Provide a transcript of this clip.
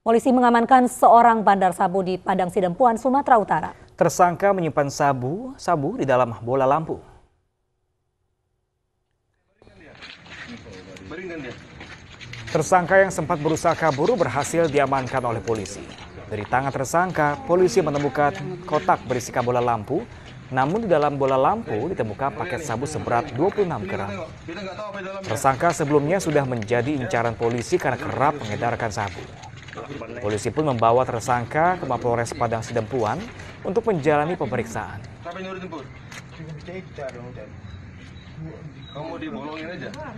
Polisi mengamankan seorang bandar sabu di Padang Sidempuan, Sumatera Utara. Tersangka menyimpan sabu, sabu di dalam bola lampu. Tersangka yang sempat berusaha kabur berhasil diamankan oleh polisi. Dari tangan tersangka, polisi menemukan kotak berisikan bola lampu, namun di dalam bola lampu ditemukan paket sabu seberat 26 gram. Tersangka sebelumnya sudah menjadi incaran polisi karena kerap mengedarkan sabu. Polisi pun membawa tersangka ke Mapolres Padang Sidempuan untuk menjalani pemeriksaan. Kamu dibolongin aja?